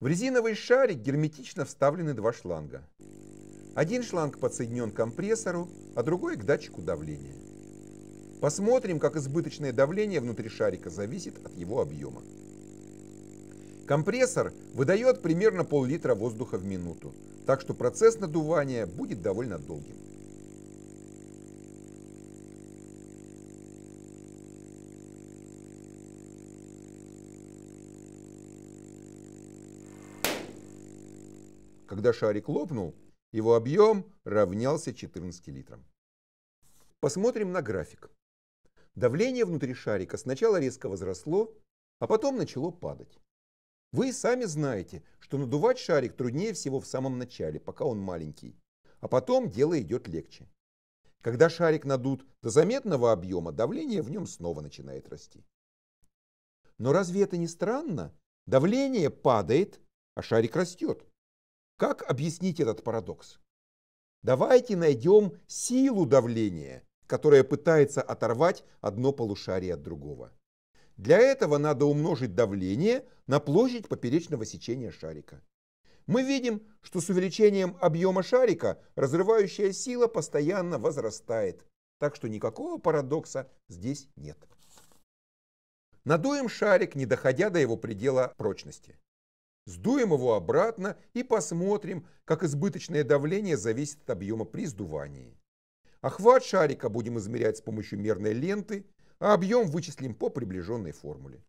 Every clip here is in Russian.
В резиновый шарик герметично вставлены два шланга. Один шланг подсоединен к компрессору, а другой к датчику давления. Посмотрим, как избыточное давление внутри шарика зависит от его объема. Компрессор выдает примерно пол-литра воздуха в минуту, так что процесс надувания будет довольно долгим. Когда шарик лопнул, его объем равнялся 14 литрам. Посмотрим на график. Давление внутри шарика сначала резко возросло, а потом начало падать. Вы сами знаете, что надувать шарик труднее всего в самом начале, пока он маленький. А потом дело идет легче. Когда шарик надут до заметного объема, давление в нем снова начинает расти. Но разве это не странно? Давление падает, а шарик растет. Как объяснить этот парадокс? Давайте найдем силу давления, которая пытается оторвать одно полушарие от другого. Для этого надо умножить давление на площадь поперечного сечения шарика. Мы видим, что с увеличением объема шарика разрывающая сила постоянно возрастает, так что никакого парадокса здесь нет. Надуем шарик, не доходя до его предела прочности. Сдуем его обратно и посмотрим, как избыточное давление зависит от объема при сдувании. Охват шарика будем измерять с помощью мерной ленты, а объем вычислим по приближенной формуле.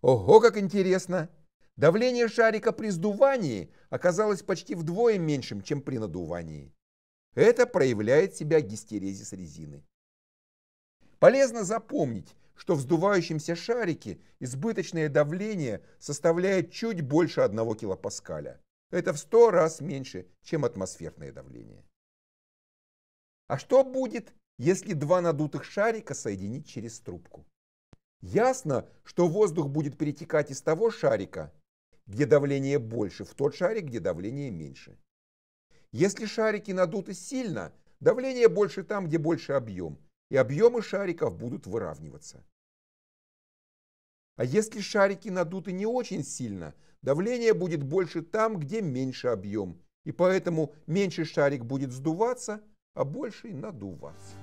Ого, как интересно! Давление шарика при сдувании оказалось почти вдвое меньшим, чем при надувании. Это проявляет себя гистерезис резины. Полезно запомнить, что в сдувающемся шарике избыточное давление составляет чуть больше 1 килопаскаля. Это в 100 раз меньше, чем атмосферное давление. А что будет, если два надутых шарика соединить через трубку? Ясно, что воздух будет перетекать из того шарика, где давление больше, в тот шарик, где давление меньше. Если шарики надуты сильно, давление больше там, где больше объем, и объемы шариков будут выравниваться. А если шарики надуты не очень сильно, давление будет больше там, где меньше объем. И поэтому меньший шарик будет сдуваться, а больший надуваться.